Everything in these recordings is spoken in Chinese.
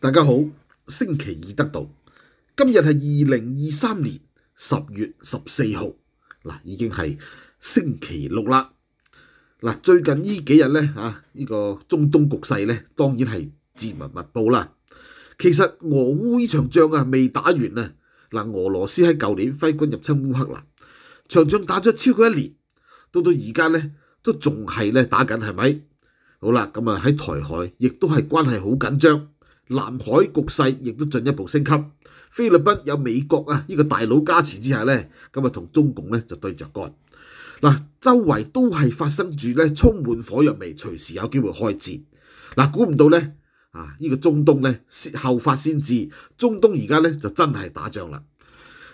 大家好，星期二得到今日系二零二三年十月十四号嗱，已经系星期六啦嗱。最近呢几日咧，啊呢个中东局势咧，当然系战云密布啦。其实俄乌呢场仗啊未打完啊嗱，俄罗斯喺旧年挥军入侵乌克兰，长仗打咗超过一年，到到而家咧都仲系咧打紧，系咪？好啦，咁啊喺台海亦都系关系好紧张。南海局勢亦都進一步升級，菲律賓有美國啊呢個大佬加持之下咧，今日同中共咧就對着幹嗱，周圍都係發生住咧充滿火藥味，隨時有機會開戰嗱。估唔到咧啊！呢個中東咧後發先至，中東而家咧就真係打仗啦，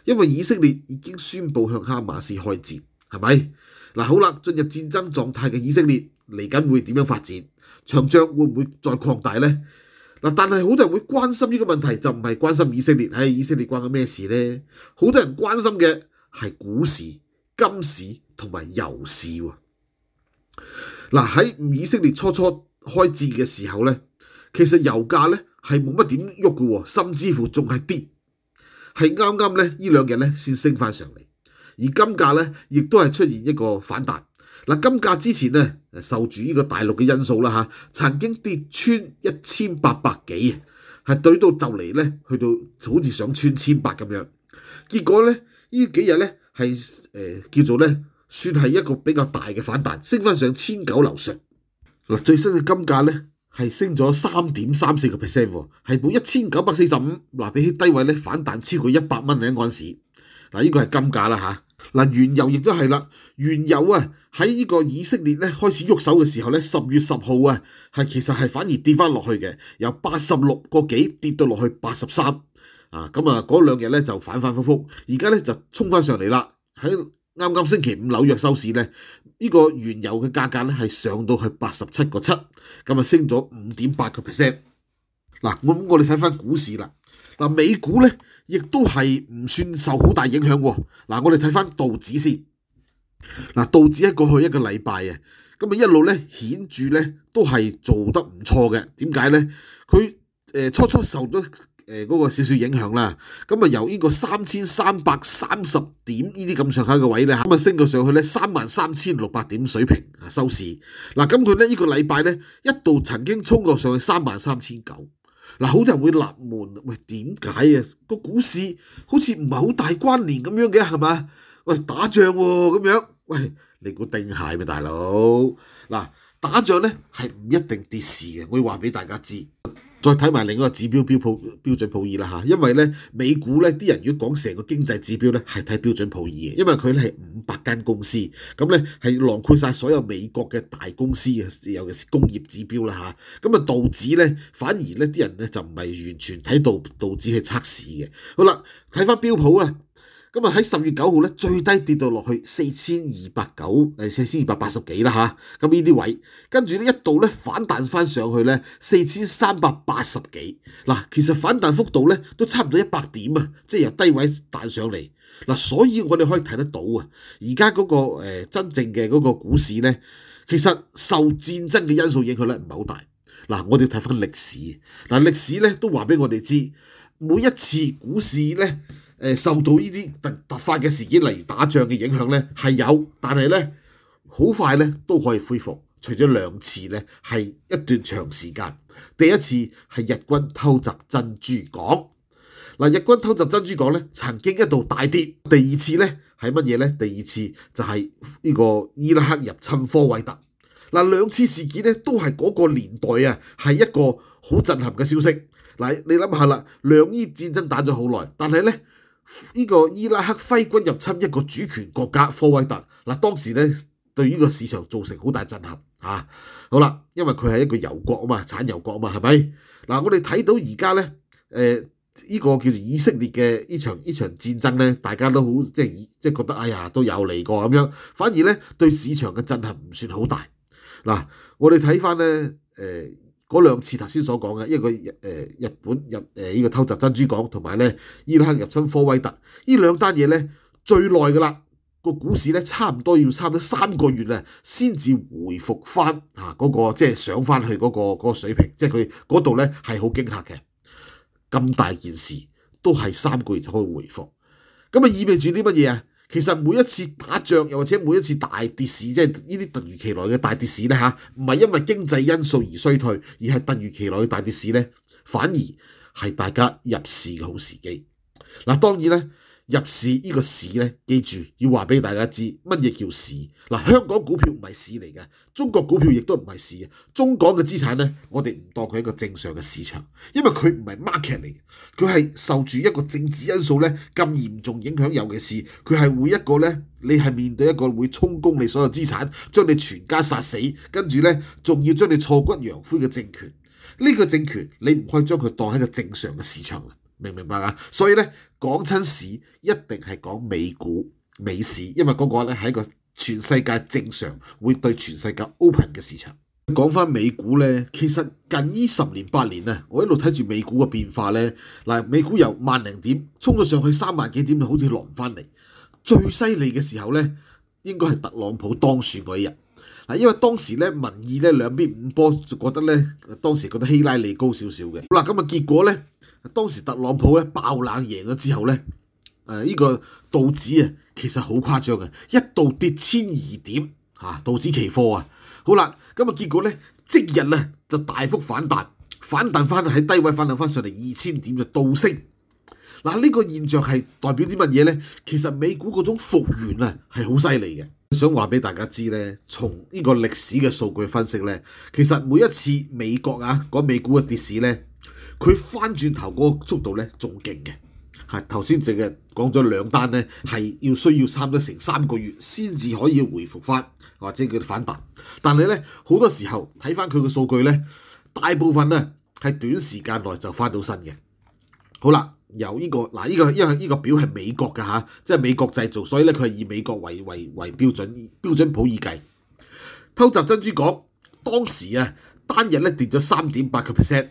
因為以色列已經宣佈向哈馬斯開戰，係咪嗱？好啦，進入戰爭狀態嘅以色列嚟緊會點樣發展？長將會唔會再擴大咧？嗱，但係好多人會關心呢個問題，就唔係關心以色列。係以色列關緊咩事呢？好多人關心嘅係股市、金市同埋油市喎。嗱，喺以色列初初開戰嘅時候咧，其實油價咧係冇乜點喐嘅，甚至乎仲係跌，係啱啱咧呢兩日咧先升翻上嚟，而金價咧亦都係出現一個反彈。嗱金價之前咧，受住呢個大陸嘅因素啦嚇，曾經跌穿一千八百幾啊，係對到就嚟咧，去到好似想穿千八咁樣。結果咧，呢幾日咧係誒叫做咧，算係一個比較大嘅反彈，升翻上千九樓上。嗱最新嘅金價咧係升咗三點三四個 percent，係報一千九百四十五。嗱比起低位咧，反彈超過一百蚊嘅安時。嗱呢個係金價啦嚇。嗱，原油亦都係啦，原油啊喺呢個以色列咧開始喐手嘅時候咧，十月十號啊，係其實係反而跌翻落去嘅，由八十六個幾跌到落去八十三啊，咁啊嗰兩日咧就反反覆覆，而家咧就衝翻上嚟啦，喺啱啱星期五紐約收市咧，呢個原油嘅價格咧係上到去八十七個七，咁啊升咗五點八個 percent。嗱，咁我哋睇翻股市啦，嗱美股咧。亦都系唔算受好大影响喎。嗱，我哋睇翻道指先。嗱，道指一過去一个礼拜啊，咁啊一路咧顯著咧都係做得唔錯嘅。點解咧？佢初初受咗誒嗰個少少影響啦。咁啊由呢個三千三百三十點呢啲咁上下嘅位咧，咁啊升到上去咧三萬三千六百點水平收市。嗱，咁佢咧呢個禮拜咧一度曾經衝過上去三萬三千九。嗱，好多人會立門，喂，點解啊？個股市好似唔係好大關聯咁樣嘅，係嘛？喂，打仗喎咁樣，喂，你估定鞋咩大佬？嗱，打仗呢係唔一定跌市嘅，我要話俾大家知。再睇埋另一個指標標普標準普爾啦嚇，因為咧美股咧啲人如果講成個經濟指標咧，係睇標準普爾嘅，因為佢咧係五百間公司，咁咧係囊括曬所有美國嘅大公司，尤其是工業指標啦嚇，咁啊道指咧反而咧啲人咧就唔係完全睇道道指去測試嘅。好啦，睇翻標普啊。咁啊喺十月九號咧，最低跌到落去四千二百九，誒四千二百八十幾啦嚇。咁呢啲位，跟住咧一度咧反彈翻上去咧，四千三百八十幾。嗱，其實反彈幅度咧都差唔多一百點啊，即係由低位彈上嚟。嗱，所以我哋可以睇得到啊，而家嗰個真正嘅嗰個股市咧，其實受戰爭嘅因素影響咧唔係好大。嗱，我哋睇翻歷史，嗱歷史咧都話俾我哋知，每一次股市咧。誒受到呢啲突突發嘅事件，例如打仗嘅影響咧，係有，但係咧好快咧都可以恢復。除咗兩次咧係一段長時間，第一次係日軍偷襲珍珠港，嗱日軍偷襲珍珠港咧曾經一度大跌。第二次咧係乜嘢咧？第二次就係呢個伊拉克入侵科威特。嗱兩次事件咧都係嗰個年代啊，係一個好震撼嘅消息。嗱你諗下啦，兩伊戰爭打咗好耐，但係咧。呢个伊拉克挥军入侵一个主权国家科威特，嗱当时咧对呢个市场造成好大震撼吓。好啦，因为佢系一个油国啊嘛，产油国啊嘛，系咪？嗱我哋睇到而家咧，诶呢个叫做以色列嘅呢场呢场战争咧，大家都好即系即系觉得哎呀都有嚟过咁样，反而咧对市场嘅震撼唔算好大。嗱我哋睇翻咧，诶。嗰兩次頭先所講嘅，一個日誒日本入誒呢個偷襲珍珠港，同埋咧伊拉克入侵科威特，呢兩單嘢咧最耐㗎啦，個股市咧差唔多要差唔多三個月啊，先至回復翻嚇嗰個即係上翻去嗰個嗰個水平，即係佢嗰度咧係好驚嚇嘅，咁大件事都係三個月就可以回復，咁啊意味住啲乜嘢啊？其實每一次打仗，又或者每一次大跌市，即係呢啲突如其來嘅大跌市咧嚇，唔係因為經濟因素而衰退，而係突如其來嘅大跌市咧，反而係大家入市嘅好時機。嗱，當然咧。入市呢個市呢，記住要話俾大家知，乜嘢叫市？嗱，香港股票唔係市嚟嘅，中國股票亦都唔係市啊！中港嘅資產呢，我哋唔當佢一個正常嘅市場，因為佢唔係 market 嚟，佢係受住一個政治因素呢咁嚴重影響有嘅事，佢係會一個呢，你係面對一個會充公你所有資產，將你全家殺死，跟住呢，仲要將你挫骨揚灰嘅政權，呢個政權你唔可以將佢當一個正常嘅市場明唔明白啊？所以咧，講親市一定係講美股、美市，因為嗰個咧係一個全世界正常會對全世界 open 嘅市場。講翻美股咧，其實近呢十年八年咧，我一路睇住美股嘅變化咧。嗱，美股由萬零點衝咗上去三萬幾點，好似落唔翻嚟。最犀利嘅時候咧，應該係特朗普當選嗰一日。嗱，因為當時咧民意咧兩邊五波，就覺得咧當時覺得希拉里高少少嘅。嗱，咁啊結果咧。當時特朗普咧爆冷贏咗之後咧，誒呢個道指啊其實好誇張嘅，一度跌千二點嚇，道指期貨啊，好啦，咁啊結果咧即日啊就大幅反彈，反彈翻喺低位反彈翻上嚟二千點就倒升。嗱呢個現象係代表啲乜嘢咧？其實美股嗰種復原啊係好犀利嘅。想話俾大家知咧，從呢個歷史嘅數據分析咧，其實每一次美國啊讲美股嘅跌市咧。佢翻轉頭嗰個速度咧，仲勁嘅，係頭先淨係講咗兩單咧，係要需要差唔多成三個月先至可以回復翻或者叫反彈。但係咧好多時候睇翻佢嘅數據咧，大部分咧係短時間內就翻到身嘅。好啦，由呢個嗱呢個，因為呢個表係美國嘅嚇，即係美國製造，所以咧佢係以美國為為為標準標準普爾計偷襲珍珠港當時啊，單日咧跌咗三點八個 percent。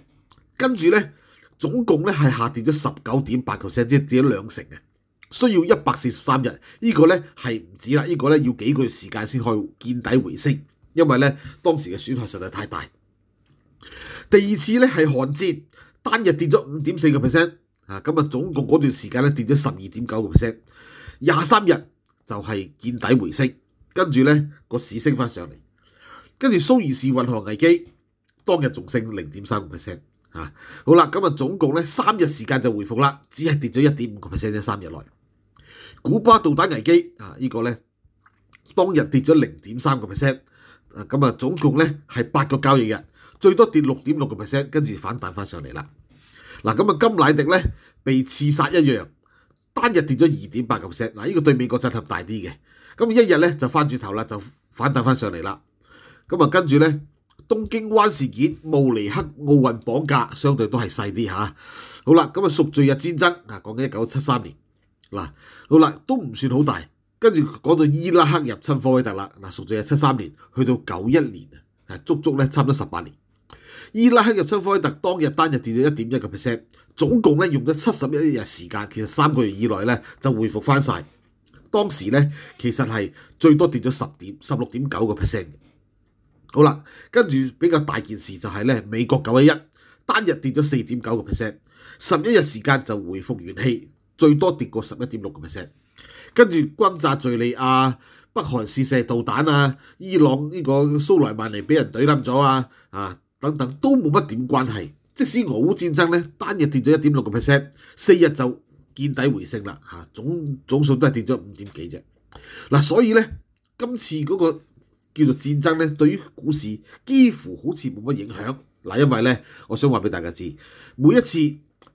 跟住咧，總共咧係下跌咗十九點八個 percent，即係跌咗兩成嘅，需要一百四十三日。依個咧係唔止啦，依個咧要幾個月時間先可以見底回升，因為咧當時嘅損害實在太大。第二次咧係寒戰，單日跌咗五點四個 percent，啊，咁啊總共嗰段時間咧跌咗十二點九個 percent，廿三日就係見底回升。跟住咧個市升翻上嚟，跟住蘇伊士運航危機當日仲升零點三個 percent。啊，好啦，咁啊，總共咧三日時間就回復啦，只係跌咗一點五個 percent 三日內。古巴導彈危機啊，依個咧當日跌咗零點三個 percent，啊咁啊，總共咧係八個交易日，最多跌六點六個 percent，跟住反彈翻上嚟啦。嗱，咁啊，金乃迪咧被刺殺一樣，單日跌咗二點八個 percent，嗱依個對美國震撼大啲嘅，咁一日咧就翻轉頭啦，就反彈翻上嚟啦。咁啊，跟住咧。東京灣事件、慕尼克奧運綁架，相對都係細啲嚇。好啦，咁啊，續罪日戰爭啊，講緊一九七三年嗱，好啦，都唔算好大。跟住講到伊拉克入侵科威特啦，嗱，續罪日七三年去到九一年啊，足足咧差唔多十八年。伊拉克入侵科威特當日單日跌咗一點一個 percent，總共咧用咗七十一日時間，其實三個月以來咧就回復翻曬。當時咧其實係最多跌咗十點十六點九個 percent。好啦，跟住比較大件事就係咧，美國九一一單日跌咗四點九個 percent，十一日時間就回復元氣，最多跌過十一點六個 percent。跟住軍炸敘利亞、北韓試射導彈啊、伊朗呢個蘇萊曼尼俾人懟冧咗啊啊等等都冇乜點關係。即使俄乌戰爭咧，單日跌咗一點六個 percent，四日就見底回升啦嚇，總總數都係跌咗五點幾啫。嗱，所以咧今次嗰個叫做戰爭咧，對於股市幾乎好似冇乜影響。嗱，因為咧，我想話俾大家知，每一次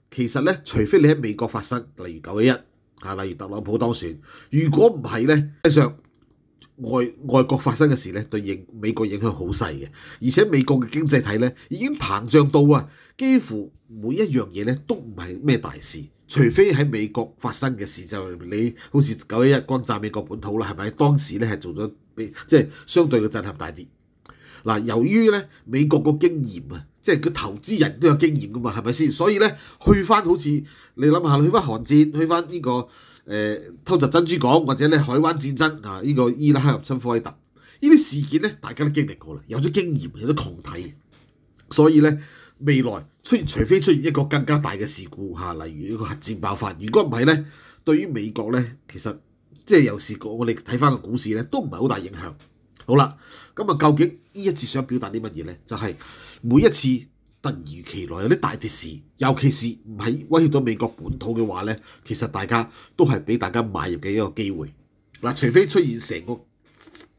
其實咧，除非你喺美國發生，例如九一一啊，例如特朗普當選，如果唔係咧，基本上外外國發生嘅事咧，對影美國影響好細嘅。而且美國嘅經濟體咧已經膨脹到啊，幾乎每一樣嘢咧都唔係咩大事，除非喺美國發生嘅事就你好似九一一轟炸美國本土啦，係咪？當時咧係做咗。即係相對嘅震撼大啲。嗱，由於咧美國個經驗啊，即係個投資人都有經驗噶嘛，係咪先？所以咧去翻好似你諗下，去翻韓戰，去翻呢個誒偷襲珍珠港，或者咧海灣戰爭啊，呢個伊拉克入侵科威特，呢啲事件咧大家都經歷過啦，有咗經驗，有咗抗體，所以咧未來出現除非出現一個更加大嘅事故嚇，例如一個核戰爆發。如果唔係咧，對於美國咧，其實。即係有試過，我哋睇翻個股市咧，都唔係好大影響。好啦，咁啊，究竟呢一次想表達啲乜嘢咧？就係每一次突如其來有啲大跌市，尤其是唔係威脅到美國本土嘅話咧，其實大家都係俾大家買入嘅一個機會嗱。除非出現成個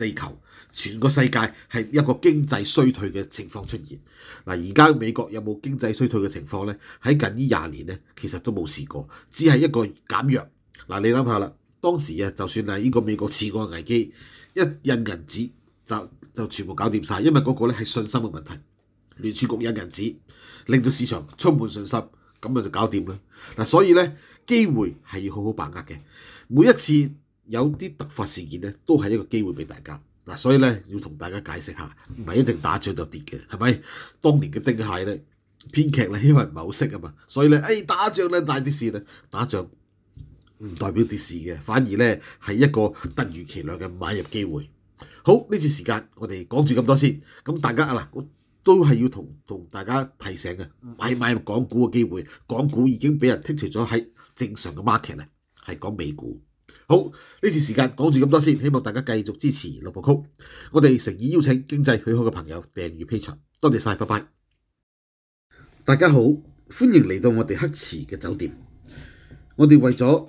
地球、全個世界係一個經濟衰退嘅情況出現嗱。而家美國有冇經濟衰退嘅情況咧？喺近呢廿年咧，其實都冇試過，只係一個減弱嗱。你諗下啦～當時啊，就算係呢個美國次個危機，一印銀紙就就全部搞掂曬，因為嗰個咧係信心嘅問題。聯儲局印銀紙，令到市場充滿信心，咁啊就搞掂啦。嗱，所以咧機會係要好好把握嘅。每一次有啲突發事件咧，都係一個機會俾大家。嗱，所以咧要同大家解釋下，唔係一定打仗就跌嘅，係咪？當年嘅丁蟹咧編劇咧，因為唔係好識啊嘛，所以咧誒打仗咧大啲事咧，打仗。唔代表跌市嘅，反而咧係一個突如其量嘅買入機會。好呢次時間，我哋講住咁多先。咁大家啊嗱，都係要同同大家提醒嘅，買入港股嘅機會，港股已經俾人剔除咗喺正常嘅 market 啦，係講美股。好呢次時間講住咁多先，希望大家繼續支持六部曲。我哋誠意邀請經濟許可嘅朋友訂閱 p a t r 多謝曬，拜拜。大家好，歡迎嚟到我哋黑池嘅酒店。我哋為咗